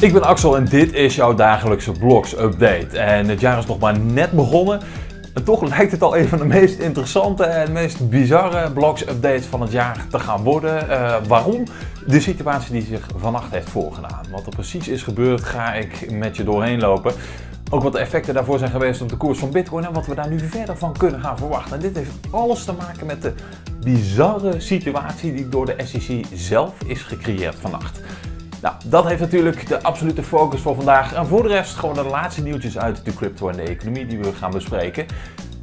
Ik ben Axel en dit is jouw dagelijkse blogs update. En het jaar is nog maar net begonnen. En toch lijkt het al een van de meest interessante en meest bizarre blogs updates van het jaar te gaan worden. Eh, waarom? De situatie die zich vannacht heeft voorgedaan. Wat er precies is gebeurd ga ik met je doorheen lopen. Ook wat de effecten daarvoor zijn geweest op de koers van Bitcoin en wat we daar nu verder van kunnen gaan verwachten. En dit heeft alles te maken met de bizarre situatie die door de SEC zelf is gecreëerd vannacht. Nou, dat heeft natuurlijk de absolute focus voor vandaag. En voor de rest gewoon de laatste nieuwtjes uit de crypto en de economie die we gaan bespreken.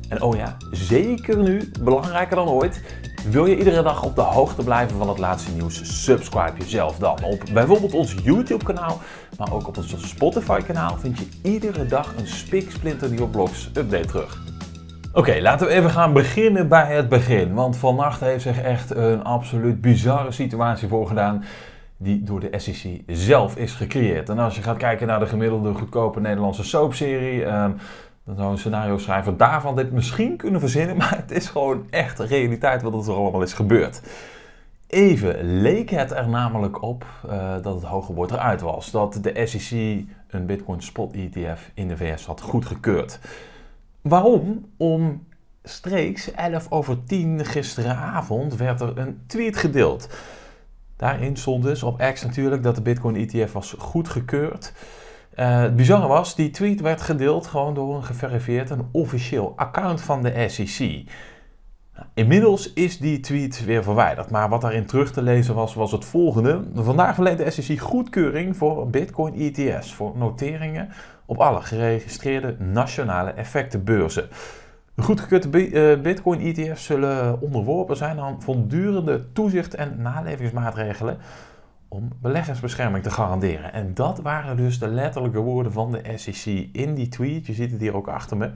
En oh ja, zeker nu, belangrijker dan ooit, wil je iedere dag op de hoogte blijven van het laatste nieuws? Subscribe jezelf dan op bijvoorbeeld ons YouTube-kanaal, maar ook op ons Spotify-kanaal vind je iedere dag een spiksplinter nieuwe blogs update terug. Oké, laten we even gaan beginnen bij het begin. Want vannacht heeft zich echt een absoluut bizarre situatie voorgedaan die door de SEC zelf is gecreëerd. En als je gaat kijken naar de gemiddelde goedkope Nederlandse soapserie, ehm, dan zou een scenario schrijver daarvan dit misschien kunnen verzinnen, maar het is gewoon echt realiteit wat er allemaal is gebeurd. Even leek het er namelijk op eh, dat het hoge woord eruit was. Dat de SEC een Bitcoin Spot ETF in de VS had goedgekeurd. Waarom? Om streeks 11 over 10 gisteravond werd er een tweet gedeeld. Daarin stond dus op X natuurlijk dat de Bitcoin-ETF was goedgekeurd. Uh, het bizarre was, die tweet werd gedeeld gewoon door een geverifieerd en officieel account van de SEC. Nou, inmiddels is die tweet weer verwijderd, maar wat daarin terug te lezen was, was het volgende. Vandaag verleent de SEC goedkeuring voor Bitcoin ETS, voor noteringen op alle geregistreerde nationale effectenbeurzen. De eh, Bitcoin-ETF's zullen onderworpen zijn aan voortdurende toezicht- en nalevingsmaatregelen om beleggersbescherming te garanderen. En dat waren dus de letterlijke woorden van de SEC in die tweet. Je ziet het hier ook achter me.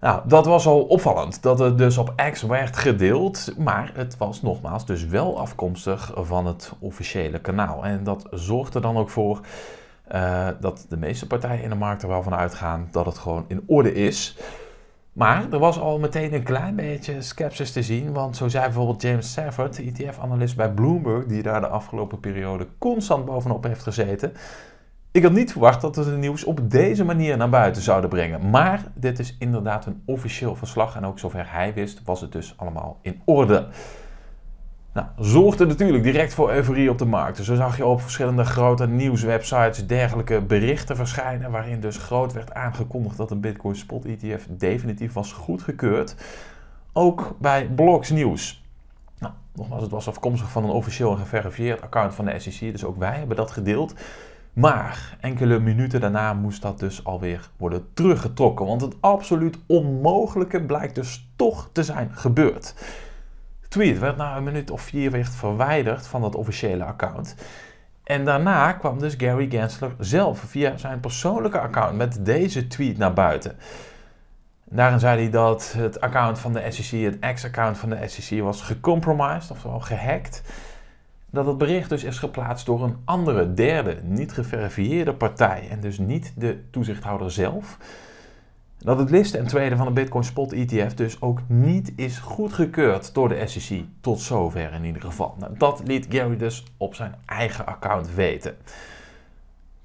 Nou, dat was al opvallend dat het dus op X werd gedeeld, maar het was nogmaals dus wel afkomstig van het officiële kanaal. En dat zorgt er dan ook voor eh, dat de meeste partijen in de markt er wel van uitgaan dat het gewoon in orde is. Maar er was al meteen een klein beetje sceptisch te zien, want zo zei bijvoorbeeld James de ETF-analyst bij Bloomberg, die daar de afgelopen periode constant bovenop heeft gezeten. Ik had niet verwacht dat we het nieuws op deze manier naar buiten zouden brengen. Maar dit is inderdaad een officieel verslag en ook zover hij wist was het dus allemaal in orde. Nou, zorgde natuurlijk direct voor euforie op de markt. Dus zo zag je op verschillende grote nieuwswebsites dergelijke berichten verschijnen. waarin dus groot werd aangekondigd dat een Bitcoin Spot ETF definitief was goedgekeurd. Ook bij Blogs Nieuws. Nou, nogmaals, het was afkomstig van een officieel geverifieerd account van de SEC. Dus ook wij hebben dat gedeeld. Maar enkele minuten daarna moest dat dus alweer worden teruggetrokken. Want het absoluut onmogelijke blijkt dus toch te zijn gebeurd tweet werd na een minuut of vier verwijderd van dat officiële account. En daarna kwam dus Gary Gensler zelf via zijn persoonlijke account met deze tweet naar buiten. Daarin zei hij dat het account van de SEC, het ex-account van de SEC, was gecompromised, oftewel gehackt. Dat het bericht dus is geplaatst door een andere, derde, niet geverifieerde partij en dus niet de toezichthouder zelf dat het listen en tweede van de Bitcoin Spot ETF dus ook niet is goedgekeurd door de SEC. Tot zover in ieder geval. Nou, dat liet Gary dus op zijn eigen account weten.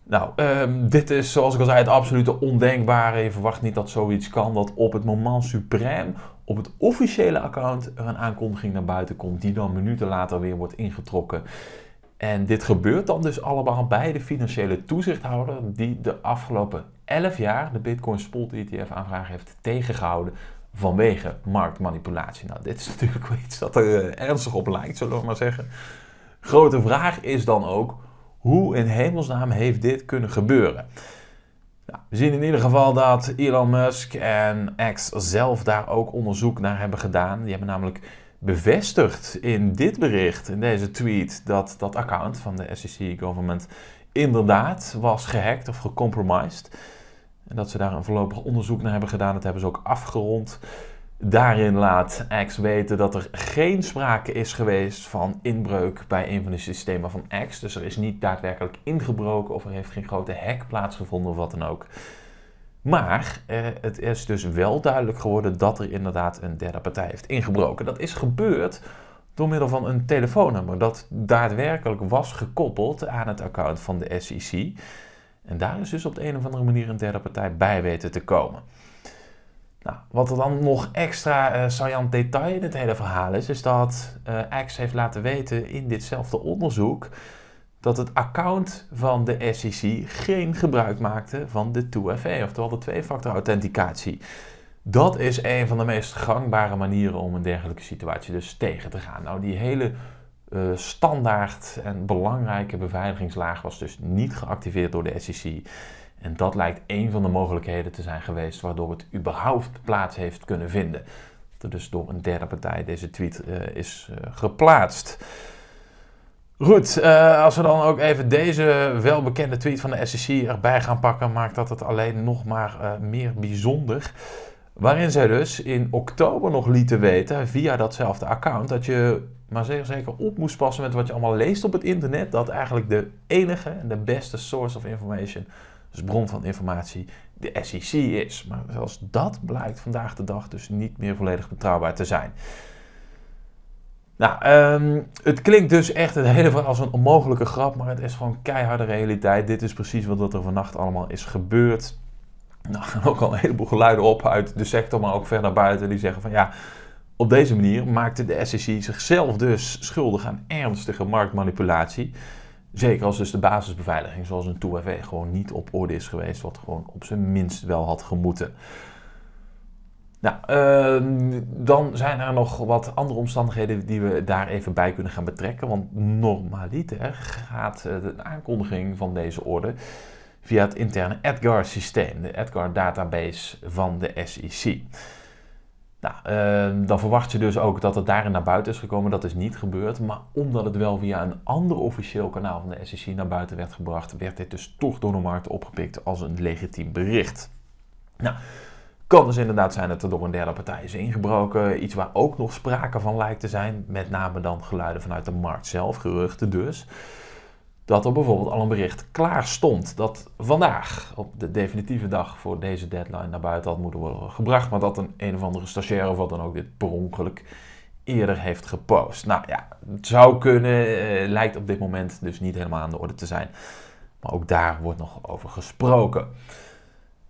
Nou, ehm, dit is zoals ik al zei het absolute ondenkbare. Je verwacht niet dat zoiets kan. Dat op het moment suprem, op het officiële account, er een aankondiging naar buiten komt. Die dan minuten later weer wordt ingetrokken. En dit gebeurt dan dus allemaal bij de financiële toezichthouder die de afgelopen 11 jaar de Bitcoin Spot ETF aanvraag heeft tegengehouden vanwege marktmanipulatie. Nou, dit is natuurlijk iets dat er eh, ernstig op lijkt, zullen we maar zeggen. Grote vraag is dan ook, hoe in hemelsnaam heeft dit kunnen gebeuren? Nou, we zien in ieder geval dat Elon Musk en X zelf daar ook onderzoek naar hebben gedaan. Die hebben namelijk bevestigd in dit bericht, in deze tweet, dat dat account van de SEC Government inderdaad was gehackt of gecompromised. En dat ze daar een voorlopig onderzoek naar hebben gedaan. Dat hebben ze ook afgerond. Daarin laat X weten dat er geen sprake is geweest van inbreuk bij een van de systemen van X. Dus er is niet daadwerkelijk ingebroken of er heeft geen grote hack plaatsgevonden of wat dan ook. Maar eh, het is dus wel duidelijk geworden dat er inderdaad een derde partij heeft ingebroken. Dat is gebeurd door middel van een telefoonnummer dat daadwerkelijk was gekoppeld aan het account van de SEC. En daar is dus op de een of andere manier een derde partij bij weten te komen. Nou, wat er dan nog extra uh, saillant detail in het hele verhaal is, is dat uh, eh, Axe heeft laten weten in ditzelfde onderzoek dat het account van de SEC geen gebruik maakte van de 2FA, e, oftewel de twee-factor authenticatie. Dat is een van de meest gangbare manieren om een dergelijke situatie dus tegen te gaan. Nou, die hele eh, standaard en belangrijke beveiligingslaag was dus niet geactiveerd door de SEC. En dat lijkt een van de mogelijkheden te zijn geweest waardoor het überhaupt plaats heeft kunnen vinden. Dat er dus door een derde partij deze tweet eh, is eh, geplaatst. Goed, als we dan ook even deze welbekende tweet van de SEC erbij gaan pakken, maakt dat het alleen nog maar meer bijzonder. Waarin zij dus in oktober nog lieten weten, via datzelfde account, dat je maar zeker, zeker op moest passen met wat je allemaal leest op het internet. Dat eigenlijk de enige en de beste source of information, dus bron van informatie, de SEC is. Maar zelfs dat blijkt vandaag de dag dus niet meer volledig betrouwbaar te zijn. Nou, ehm, het klinkt dus echt het hele als een onmogelijke grap, maar het is gewoon keiharde realiteit. Dit is precies wat er vannacht allemaal is gebeurd. Nou, gaan ook al een heleboel geluiden op uit de sector, maar ook verder buiten, die zeggen van ja, op deze manier maakte de SEC zichzelf dus schuldig aan ernstige marktmanipulatie. Zeker als dus de basisbeveiliging, zoals een 2 fa gewoon niet op orde is geweest, wat gewoon op zijn minst wel had gemoeten. Nou, ehm, dan zijn er nog wat andere omstandigheden die we daar even bij kunnen gaan betrekken. Want normaliter gaat eh, de aankondiging van deze orde via het interne EDGAR-systeem, de EDGAR-database van de SEC. Nou, ehm, dan verwacht je dus ook dat het daarin naar buiten is gekomen. Dat is niet gebeurd. Maar omdat het wel via een ander officieel kanaal van de SEC naar buiten werd gebracht, werd dit dus toch door de markt opgepikt als een legitiem bericht. Nou, kan dus inderdaad zijn dat er door een derde partij is ingebroken. Iets waar ook nog sprake van lijkt te zijn. Met name dan geluiden vanuit de markt zelf, geruchten dus dat er bijvoorbeeld al een bericht klaar stond dat vandaag, op de definitieve dag voor deze deadline, naar buiten had moeten worden gebracht, maar dat een een of andere stagiair of wat dan ook dit per ongeluk eerder heeft gepost. Nou ja, het zou kunnen, eh, lijkt op dit moment dus niet helemaal aan de orde te zijn. Maar ook daar wordt nog over gesproken.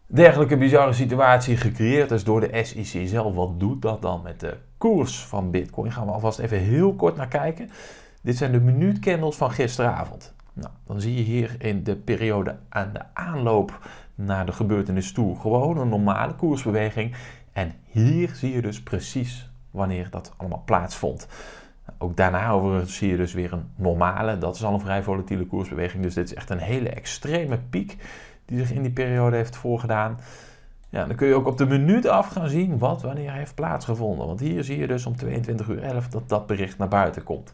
Dergelijke bizarre situatie gecreëerd is dus door de SEC zelf. Wat doet dat dan met de koers van Bitcoin? Gaan we alvast even heel kort naar kijken. Dit zijn de minuutcandles van gisteravond. Nou, dan zie je hier in de periode aan de aanloop naar de gebeurtenis toe gewoon een normale koersbeweging. En hier zie je dus precies wanneer dat allemaal plaatsvond. Ook daarna overigens zie je dus weer een normale, dat is al een vrij volatiele koersbeweging. Dus dit is echt een hele extreme piek die zich in die periode heeft voorgedaan. Ja, dan kun je ook op de minuut af gaan zien wat wanneer heeft plaatsgevonden. Want hier zie je dus om 22:11 uur 11 dat dat bericht naar buiten komt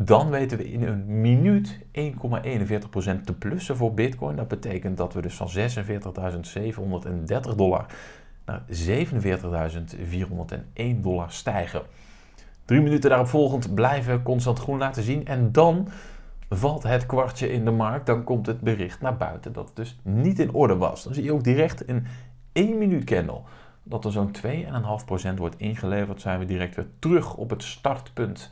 dan weten we in een minuut 1,41% te plussen voor Bitcoin. Dat betekent dat we dus van 46.730 dollar naar 47.401 dollar stijgen. Drie minuten daarop volgend blijven constant groen laten zien en dan valt het kwartje in de markt. Dan komt het bericht naar buiten dat het dus niet in orde was. Dan zie je ook direct in één minuut candle dat er zo'n 2,5% wordt ingeleverd. Zijn we direct weer terug op het startpunt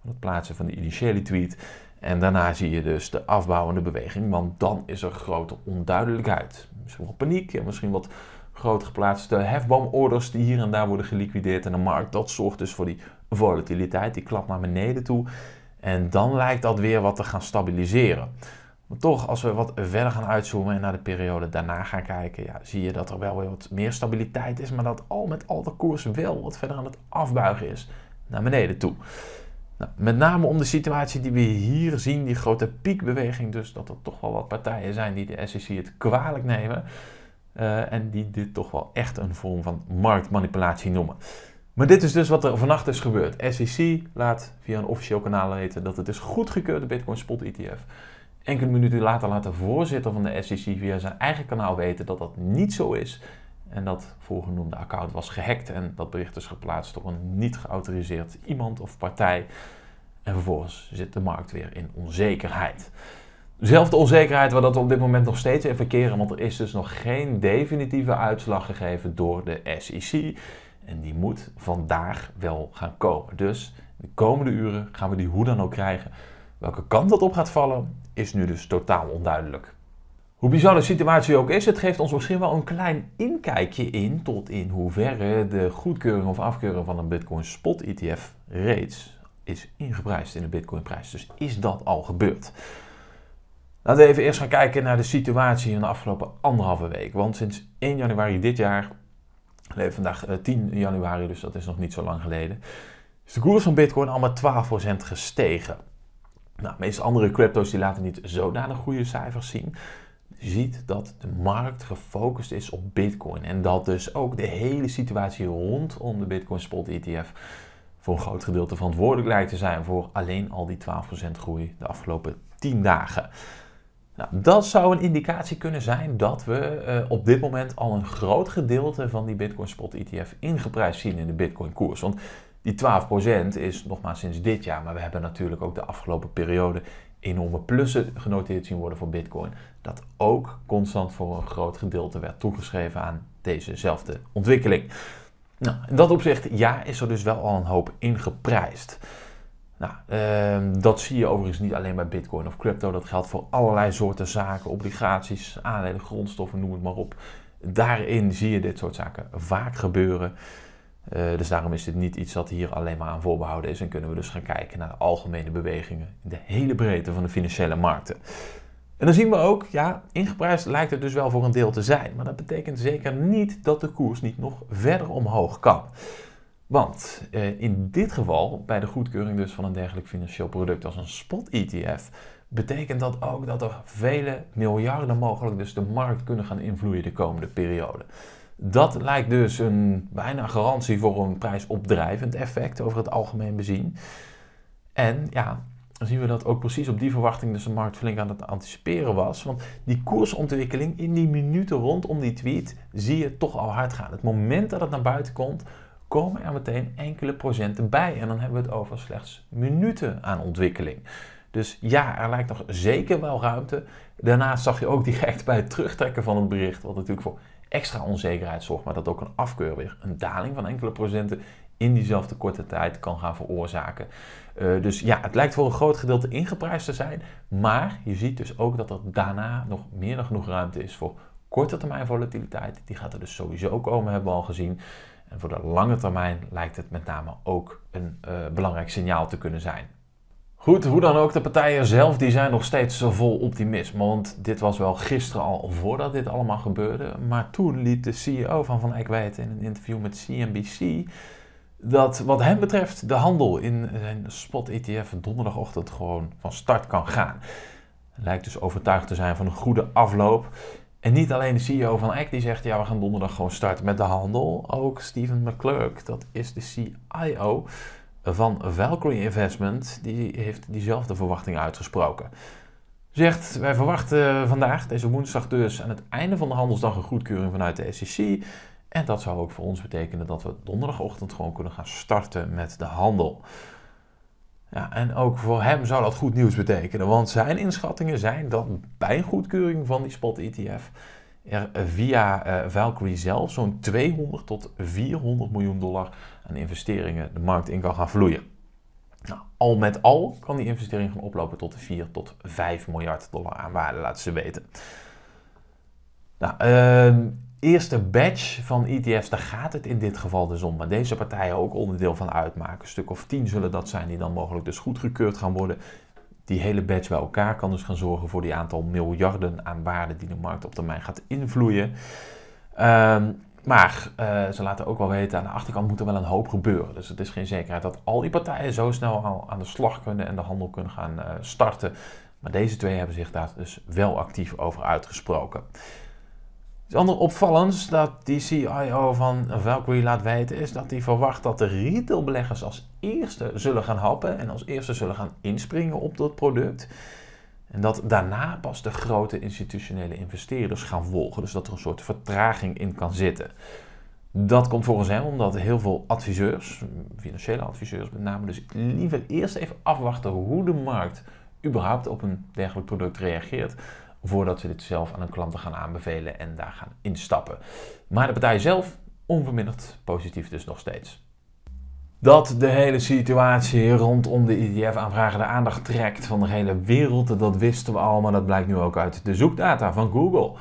van het plaatsen van de initiële tweet. En daarna zie je dus de afbouwende beweging, want dan is er grote onduidelijkheid. Misschien wel paniek en misschien wat groot geplaatste hefboomorders die hier en daar worden geliquideerd in de markt. Dat zorgt dus voor die volatiliteit, die klapt naar beneden toe. En dan lijkt dat weer wat te gaan stabiliseren. Maar toch, als we wat verder gaan uitzoomen en naar de periode daarna gaan kijken, ja, zie je dat er wel weer wat meer stabiliteit is, maar dat al met al de koers wel wat verder aan het afbuigen is naar beneden toe. Nou, met name om de situatie die we hier zien, die grote piekbeweging, dus dat er toch wel wat partijen zijn die de SEC het kwalijk nemen eh, en die dit toch wel echt een vorm van marktmanipulatie noemen. Maar dit is dus wat er vannacht is gebeurd. SEC laat via een officieel kanaal weten dat het is goedgekeurd de Bitcoin Spot ETF. Enkele minuten later laat de voorzitter van de SEC via zijn eigen kanaal weten dat dat niet zo is en dat voorgenoemde account was gehackt en dat bericht is geplaatst door een niet geautoriseerd iemand of partij. En vervolgens zit de markt weer in onzekerheid. Dezelfde onzekerheid waar dat we op dit moment nog steeds in verkeren, want er is dus nog geen definitieve uitslag gegeven door de SEC. En die moet vandaag wel gaan komen. Dus de komende uren gaan we die hoe dan ook krijgen. Welke kant dat op gaat vallen, is nu dus totaal onduidelijk. Hoe bizar de situatie ook is, het geeft ons misschien wel een klein inkijkje in tot in hoeverre de goedkeuring of afkeuring van een Bitcoin Spot ETF reeds is ingeprijsd in de Bitcoinprijs. Dus is dat al gebeurd? Laten we even eerst gaan kijken naar de situatie in de afgelopen anderhalve week. Want sinds 1 januari dit jaar, vandaag 10 eh, januari, dus dat is nog niet zo lang geleden, is de koers van Bitcoin al met 12% gestegen. Nou, de meeste andere crypto's die laten niet zodanig goede cijfers zien ziet dat de markt gefocust is op Bitcoin. En dat dus ook de hele situatie rondom de Bitcoin Spot ETF voor een groot gedeelte verantwoordelijk lijkt te zijn voor alleen al die 12% groei de afgelopen 10 dagen. Nou, dat zou een indicatie kunnen zijn dat we eh, op dit moment al een groot gedeelte van die Bitcoin Spot ETF ingeprijsd zien in de Bitcoin koers. Want die 12% is nogmaals sinds dit jaar, maar we hebben natuurlijk ook de afgelopen periode enorme plussen genoteerd zien worden voor Bitcoin, dat ook constant voor een groot gedeelte werd toegeschreven aan dezezelfde ontwikkeling. Nou, in dat opzicht, ja, is er dus wel al een hoop ingeprijsd. Nou, ehm, dat zie je overigens niet alleen bij Bitcoin of crypto. Dat geldt voor allerlei soorten zaken, obligaties, aandelen, grondstoffen, noem het maar op. Daarin zie je dit soort zaken vaak gebeuren. Eh, dus daarom is dit niet iets dat hier alleen maar aan voorbehouden is en kunnen we dus gaan kijken naar algemene bewegingen in de hele breedte van de financiële markten. En dan zien we ook, ja, ingeprijsd lijkt het dus wel voor een deel te zijn, maar dat betekent zeker niet dat de koers niet nog verder omhoog kan. Want eh, in dit geval, bij de goedkeuring dus van een dergelijk financieel product als een spot-ETF, betekent dat ook dat er vele miljarden mogelijk dus de markt kunnen gaan invloeden de komende periode. Dat lijkt dus een bijna garantie voor een prijsopdrijvend effect over het algemeen bezien. En ja, dan zien we dat ook precies op die verwachting dus de markt flink aan het anticiperen was. Want die koersontwikkeling in die minuten rondom die tweet zie je toch al hard gaan. Het moment dat het naar buiten komt, komen er meteen enkele procenten bij. En dan hebben we het over slechts minuten aan ontwikkeling. Dus ja, er lijkt nog zeker wel ruimte. Daarnaast zag je ook direct bij het terugtrekken van het bericht, wat natuurlijk voor extra onzekerheid zorgt, maar dat ook een afkeur weer een daling van enkele procenten in diezelfde korte tijd kan gaan veroorzaken. Eh, dus ja, het lijkt voor een groot gedeelte ingeprijsd te zijn, maar je ziet dus ook dat er daarna nog meer dan genoeg ruimte is voor korte termijn volatiliteit. Die gaat er dus sowieso komen, hebben we al gezien. En voor de lange termijn lijkt het met name ook een eh, belangrijk signaal te kunnen zijn. Goed, hoe dan ook, de partijen zelf die zijn nog steeds vol optimisme. Want dit was wel gisteren al voordat dit allemaal gebeurde. Maar toen liet de CEO van Van Eck weten in een interview met CNBC dat wat hem betreft de handel in zijn spot-ETF donderdagochtend gewoon van start kan gaan. Lijkt dus overtuigd te zijn van een goede afloop. En niet alleen de CEO van Eck die zegt ja we gaan donderdag gewoon starten met de handel. Ook Steven McClurk, dat is de CIO van Valkyrie Investment, die heeft diezelfde verwachting uitgesproken. Zegt, wij verwachten vandaag, deze woensdag dus, aan het einde van de handelsdag een goedkeuring vanuit de SEC. En dat zou ook voor ons betekenen dat we donderdagochtend gewoon kunnen gaan starten met de handel. Ja, en ook voor hem zou dat goed nieuws betekenen, want zijn inschattingen zijn dat bij een goedkeuring van die spot ETF er via uh, Valkyrie zelf zo'n 200 tot 400 miljoen dollar aan investeringen de markt in kan gaan vloeien. Nou, al met al kan die investering gaan oplopen tot de 4 tot 5 miljard dollar aan waarde, laten ze weten. Nou, ehm, eerste batch van ETF's, daar gaat het in dit geval dus om. Maar deze partijen ook onderdeel van uitmaken. Een stuk of 10 zullen dat zijn die dan mogelijk dus goedgekeurd gaan worden. Die hele batch bij elkaar kan dus gaan zorgen voor die aantal miljarden aan waarde die de markt op termijn gaat invloeien. Ehm, maar eh, ze laten ook wel weten, aan de achterkant moet er wel een hoop gebeuren. Dus het is geen zekerheid dat al die partijen zo snel al aan de slag kunnen en de handel kunnen gaan eh, starten. Maar deze twee hebben zich daar dus wel actief over uitgesproken. Iets anders opvallends dat die CIO van Valkyrie laat weten is dat hij verwacht dat de retailbeleggers als eerste zullen gaan happen en als eerste zullen gaan inspringen op dat product. En dat daarna pas de grote institutionele investeerders gaan volgen. Dus dat er een soort vertraging in kan zitten. Dat komt volgens hem omdat heel veel adviseurs, financiële adviseurs met name, dus liever eerst even afwachten hoe de markt überhaupt op een dergelijk product reageert. Voordat ze dit zelf aan hun klanten gaan aanbevelen en daar gaan instappen. Maar de partij zelf onverminderd positief dus nog steeds dat de hele situatie rondom de IDF-aanvragen e de aandacht trekt van de hele wereld. Dat wisten we al, maar dat blijkt nu ook uit de zoekdata van Google.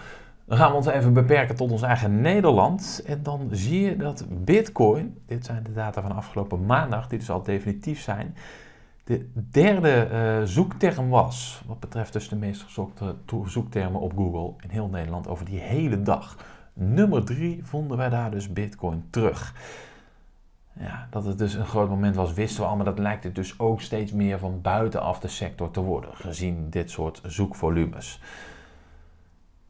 Dan gaan we ons even beperken tot ons eigen Nederland. En dan zie je dat Bitcoin, dit zijn de data van afgelopen maandag, die dus al definitief zijn, de derde eh, zoekterm was. Wat betreft dus de meest gezochte zoektermen op Google in heel Nederland over die hele dag. Nummer drie vonden wij daar dus Bitcoin terug ja, dat het dus een groot moment was, wisten we al, maar dat lijkt het dus ook steeds meer van buitenaf de sector te worden, gezien dit soort zoekvolumes.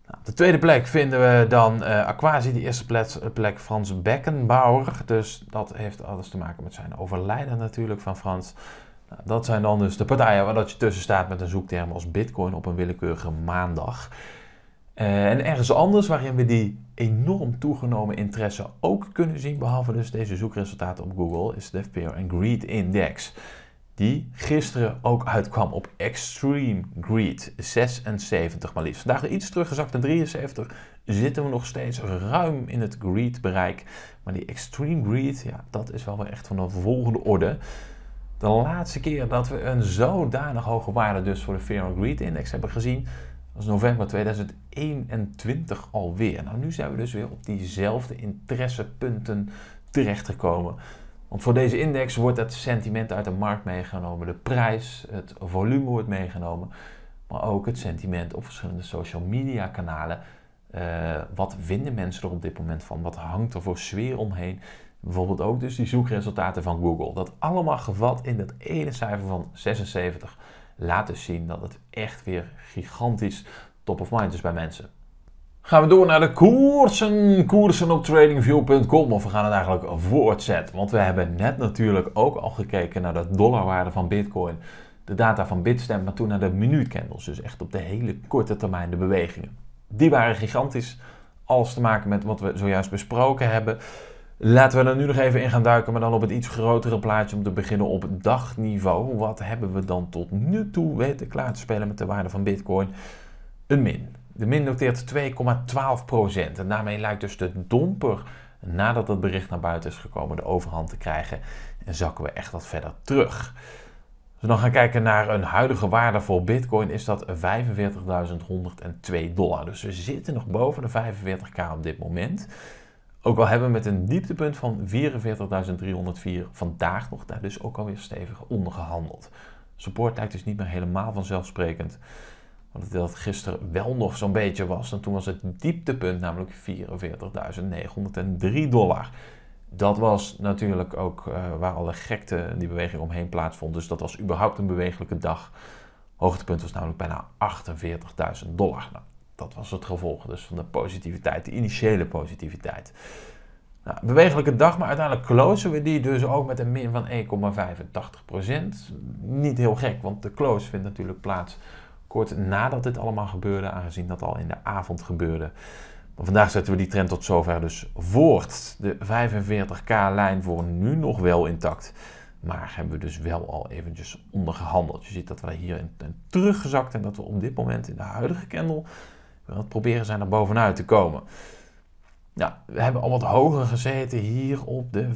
Nou, op de tweede plek vinden we dan uh, Aquasi, die eerste plek, plek Frans Beckenbauer. Dus dat heeft alles te maken met zijn overlijden natuurlijk van Frans. Nou, dat zijn dan dus de partijen waar dat je tussen staat met een zoekterm als Bitcoin op een willekeurige maandag. Eh, en ergens anders waarin we die enorm toegenomen interesse ook kunnen zien, behalve dus deze zoekresultaten op Google, is de FPO en Greed Index. Die gisteren ook uitkwam op Extreme Greed, 76 maar liefst. Vandaag iets teruggezakt naar 73, zitten we nog steeds ruim in het greed bereik. Maar die Extreme Greed, ja, dat is wel weer echt van de volgende orde. De laatste keer dat we een zodanig hoge waarde dus voor de Fear and Greed Index hebben gezien, dat november 2021 alweer. Nou, nu zijn we dus weer op diezelfde interessepunten terechtgekomen. Want voor deze index wordt het sentiment uit de markt meegenomen, de prijs, het volume wordt meegenomen, maar ook het sentiment op verschillende social media kanalen. Eh, wat vinden mensen er op dit moment van? Wat hangt er voor sfeer omheen? Bijvoorbeeld ook dus die zoekresultaten van Google. Dat allemaal gevat in dat ene cijfer van 76 laat dus zien dat het echt weer gigantisch top of mind is bij mensen. Gaan we door naar de koersen. Koersen op tradingview.com. Of we gaan het eigenlijk voortzetten. Want we hebben net natuurlijk ook al gekeken naar de dollarwaarde van Bitcoin. De data van Bitstamp, maar toen naar de minuutcandles. Dus echt op de hele korte termijn de bewegingen. Die waren gigantisch. Alles te maken met wat we zojuist besproken hebben. Laten we er nu nog even in gaan duiken, maar dan op het iets grotere plaatje om te beginnen op dagniveau. Wat hebben we dan tot nu toe weten klaar te spelen met de waarde van Bitcoin? Een min. De min noteert 2,12 En daarmee lijkt dus de domper, nadat het bericht naar buiten is gekomen, de overhand te krijgen. En zakken we echt wat verder terug. Als we dan gaan kijken naar een huidige waarde voor Bitcoin, is dat 45.102 dollar. Dus we zitten nog boven de 45k op dit moment. Ook al hebben we met een dieptepunt van 44.304 vandaag nog daar dus ook alweer stevig onder gehandeld. Support lijkt dus niet meer helemaal vanzelfsprekend. Want dat gisteren wel nog zo'n beetje was. En toen was het dieptepunt namelijk 44.903 dollar. Dat was natuurlijk ook uh, waar alle gekte in die beweging omheen plaatsvond. Dus dat was überhaupt een bewegelijke dag. Hoogtepunt was namelijk bijna 48.000 dollar. Nou, dat was het gevolg dus van de positiviteit, de initiële positiviteit. Nou, bewegelijke dag, maar uiteindelijk closen we die dus ook met een min van 1,85%. Niet heel gek, want de close vindt natuurlijk plaats kort nadat dit allemaal gebeurde, aangezien dat al in de avond gebeurde. Maar vandaag zetten we die trend tot zover dus voort. De 45k-lijn voor nu nog wel intact. Maar hebben we dus wel al eventjes ondergehandeld. Je ziet dat we hier een teruggezakt en dat we op dit moment in de huidige candle het proberen zijn er bovenuit te komen? we hebben al wat hoger gezeten hier op de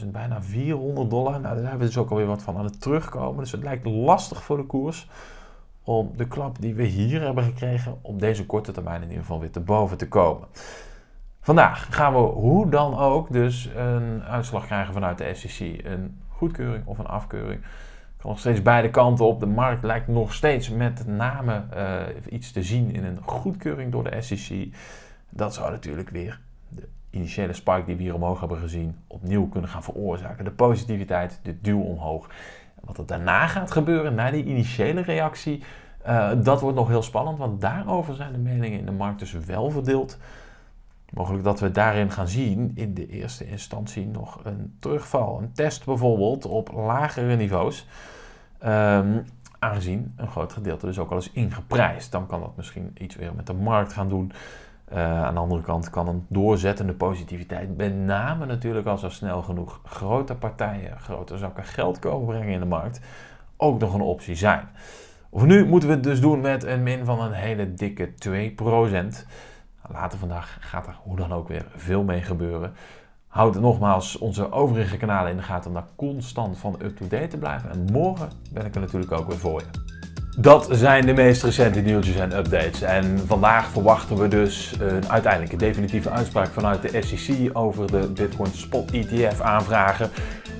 45.000, bijna 400 dollar. Nou, daar zijn we dus ook alweer wat van aan het terugkomen. Dus het lijkt lastig voor de koers om de klap die we hier hebben gekregen, op deze korte termijn in ieder geval weer te boven te komen. Vandaag gaan we hoe dan ook dus een uitslag krijgen vanuit de SEC. Een goedkeuring of een afkeuring nog steeds beide kanten op. De markt lijkt nog steeds met name eh, iets te zien in een goedkeuring door de SEC. Dat zou natuurlijk weer de initiële spike die we hier omhoog hebben gezien opnieuw kunnen gaan veroorzaken. De positiviteit, de duw omhoog. Wat er daarna gaat gebeuren, na die initiële reactie, eh, dat wordt nog heel spannend. Want daarover zijn de meningen in de markt dus wel verdeeld. Mogelijk dat we daarin gaan zien in de eerste instantie nog een terugval. Een test bijvoorbeeld op lagere niveaus. Ehm, aangezien een groot gedeelte dus ook al is ingeprijsd. Dan kan dat misschien iets weer met de markt gaan doen. Eh, aan de andere kant kan een doorzettende positiviteit, met name natuurlijk als er snel genoeg grote partijen grote zakken geld komen brengen in de markt, ook nog een optie zijn. Of nu moeten we het dus doen met een min van een hele dikke 2%. Later vandaag gaat er hoe dan ook weer veel mee gebeuren. Houd nogmaals onze overige kanalen in de gaten om daar constant van up-to-date te blijven. En morgen ben ik er natuurlijk ook weer voor je. Dat zijn de meest recente nieuwtjes en updates. En vandaag verwachten we dus een uiteindelijke definitieve uitspraak vanuit de SEC over de Bitcoin Spot ETF aanvragen.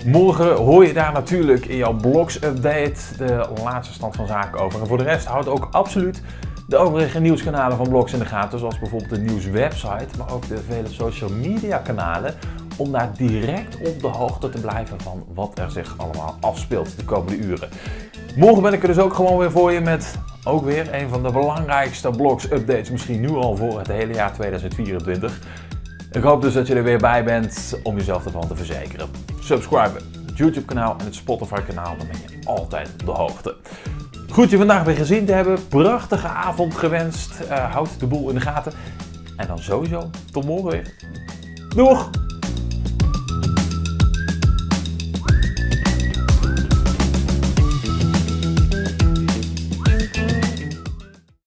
Morgen hoor je daar natuurlijk in jouw blogs update de laatste stand van zaken over. En voor de rest houd ook absoluut de overige nieuwskanalen van Blogs in de gaten, zoals bijvoorbeeld de nieuwswebsite, maar ook de vele social media kanalen, om daar direct op de hoogte te blijven van wat er zich allemaal afspeelt de komende uren. Morgen ben ik er dus ook gewoon weer voor je met ook weer een van de belangrijkste blogs-updates, misschien nu al voor het hele jaar 2024. Ik hoop dus dat je er weer bij bent om jezelf ervan te verzekeren. Subscribe, het YouTube-kanaal en het Spotify-kanaal, dan ben je altijd op de hoogte. Goed je vandaag weer gezien te hebben. Prachtige avond gewenst. Eh, houd de boel in de gaten. En dan sowieso tot morgen weer. Doeg!